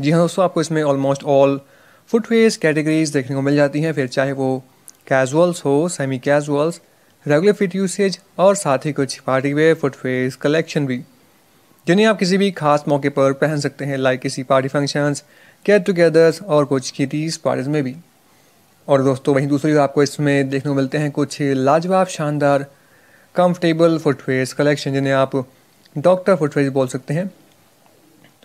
जी हाँ दोस्तों आपको इसमें ऑलमोस्ट ऑल फुटवेज कैटेगरीज देखने को मिल जाती हैं फिर चाहे वो कैजुअल्स हो semi casuals regular fit usage और साथ ही कुछ पार्टी वेयर फुटवेज कलेक्शन भी जिन्हें आप किसी भी खास मौके पर पहन सकते हैं लाइक किसी पार्टी फंक्शंस गेट टुगेदर्स और कुछ किटीज पार्टीज में भी और दोस्तों वहीं दूसरी आपको इसमें देखने को मिलते हैं कुछ लाजवाब शानदार कंफर्टेबल फुटवेयर्स कलेक्शन जिन्हें आप डॉक्टर फुटवेयर बोल सकते हैं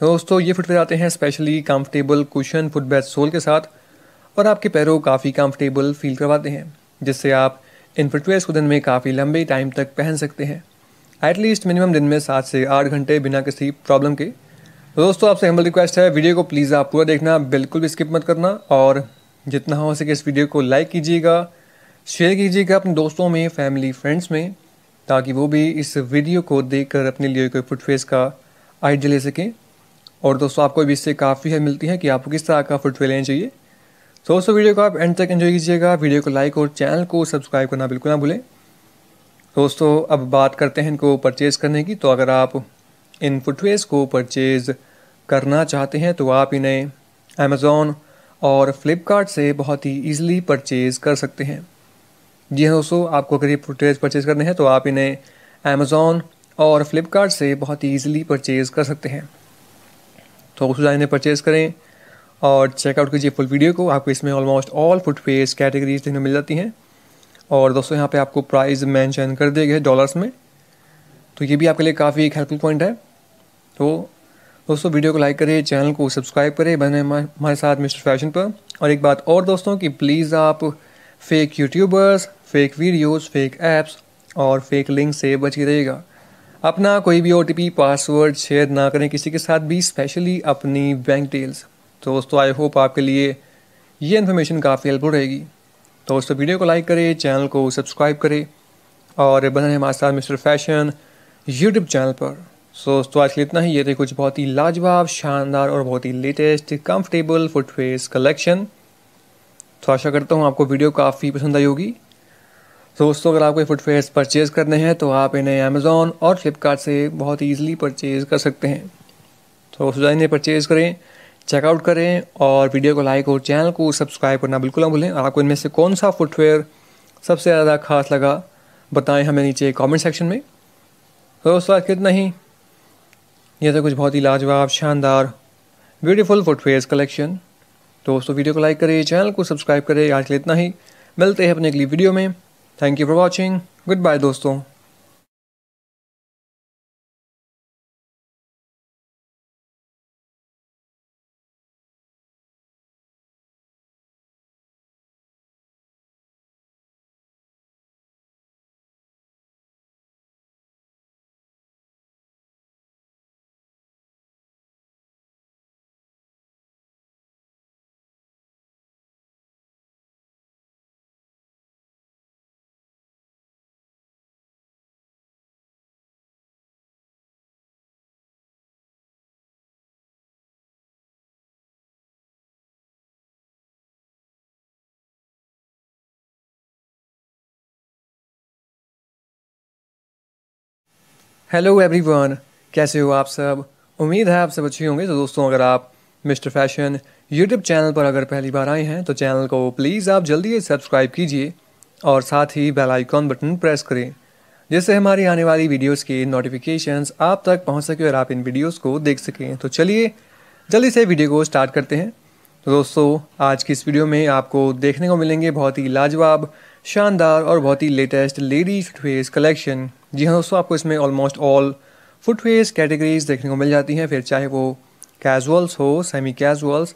दोस्तों ये फुटवेयर आते हैं specially comfortable cushion footbed sole के साथ और आपके पैरों काफ़ी कंफर्टेबल फील करवाते हैं जिससे आप इन फुटवेयर्स को दिन में काफ़ी लंबे टाइम तक पहन सकते हैं एटलीस्ट मिनिमम दिन में सात से आठ घंटे बिना किसी प्रॉब्लम के दोस्तों आपसे हम्बल रिक्वेस्ट है वीडियो को प्लीज़ आप पूरा देखना बिल्कुल भी स्किप मत करना और जितना हो सके इस वीडियो को लाइक कीजिएगा शेयर कीजिएगा अपने दोस्तों में फैमिली फ्रेंड्स में ताकि वो भी इस वीडियो को देखकर अपने लिए कोई फुटफेस का आइडिया ले सकें और दोस्तों आपको भी इससे काफ़ी है मिलती है कि आपको किस तरह का फुटवे लेना चाहिए तो दोस्तों वीडियो को आप एंड तक एंजॉय कीजिएगा वीडियो को लाइक और चैनल को सब्सक्राइब करना बिल्कुल ना भूलें दोस्तों अब बात करते हैं इनको परचेज़ करने की तो अगर आप इन फुटवेज़ को परचेज़ करना चाहते हैं तो आप इन्हें अमेज़ोन और फ्लिपकार्ट से बहुत ही ईजिली परचेज़ कर सकते हैं जी हाँ दोस्तों आपको अगर ये फुटेज परचेज़ करने हैं तो आप इन्हें अमेज़ोन और फ्लिपकार्ट से बहुत ही ईजिली परचेज़ कर सकते हैं तो उस में परचेज़ करें और चेकआउट कीजिए फुल वीडियो को आपको इसमें ऑलमोस्ट ऑल फुटवेज कैटेगरीज देखने मिल जाती हैं और दोस्तों यहाँ पे आपको प्राइस मेंशन कर दिए गए डॉलर्स में तो ये भी आपके लिए काफ़ी एक हेल्पफुल पॉइंट है तो दोस्तों वीडियो को लाइक करें चैनल को सब्सक्राइब करें बने हमारे साथ मिस्टर फैशन पर और एक बात और दोस्तों कि प्लीज़ आप fake YouTubers fake videos, fake apps और फेक लिंक से बच रहिएगा अपना कोई भी ओ पासवर्ड शेयर ना करें किसी के साथ भी स्पेशली अपनी बैंक डिटेल्स तो दोस्तों आई होप आपके लिए ये इन्फॉर्मेशन काफ़ी हेल्पफुल रहेगी तो दोस्तों वीडियो को लाइक करें चैनल को सब्सक्राइब करें और बने रहें हमारे साथ मिस्टर फैशन यूट्यूब चैनल पर सो दोस्तों आज के लिए इतना ही ये थे कुछ बहुत ही लाजवाब शानदार और बहुत ही लेटेस्ट कंफर्टेबल फुटवेयर कलेक्शन तो आशा करता हूँ आपको वीडियो काफ़ी पसंद आई होगी दोस्तों अगर आपको फुट परचेज करने हैं तो आप इन्हें अमेज़ोन और फ्लिपकार्ट से बहुत ईजिली परचेज़ कर सकते हैं तो सुझाव इन्हें परचेज़ करें चेकआउट करें और वीडियो को लाइक और चैनल को सब्सक्राइब करना बिल्कुल ना भूलें आपको इनमें से कौन सा फुटवेयर सबसे ज़्यादा खास लगा बताएं हमें नीचे कमेंट सेक्शन में तो दोस्तों आज कितना ही यह तो कुछ बहुत ही लाजवाब शानदार ब्यूटीफुल फुटवेयर्स कलेक्शन दोस्तों वीडियो को लाइक करें चैनल को सब्सक्राइब करें आज के लिए इतना ही मिलते हैं अपने अगली वीडियो में thank you for watching good bye दोस्तों हेलो एवरीवन कैसे हो आप सब उम्मीद है आप सब अच्छे होंगे तो दोस्तों अगर आप मिस्टर फैशन यूट्यूब चैनल पर अगर पहली बार आए हैं तो चैनल को प्लीज़ आप जल्दी सब्सक्राइब कीजिए और साथ ही बेल आइकॉन बटन प्रेस करें जिससे हमारी आने वाली वीडियोस की नोटिफिकेशंस आप तक पहुंच सके और आप इन वीडियोस को देख सकें तो चलिए जल्दी से वीडियो को स्टार्ट करते हैं तो दोस्तों आज की इस वीडियो में आपको देखने को मिलेंगे बहुत ही लाजवाब शानदार और बहुत ही लेटेस्ट लेडीज फुटवेयर्स कलेक्शन जी हाँ दोस्तों आपको इसमें ऑलमोस्ट ऑल फुटवेयर्स कैटेगरीज देखने को मिल जाती हैं फिर चाहे वो कैजुअल्स हो सेमी कैजुअल्स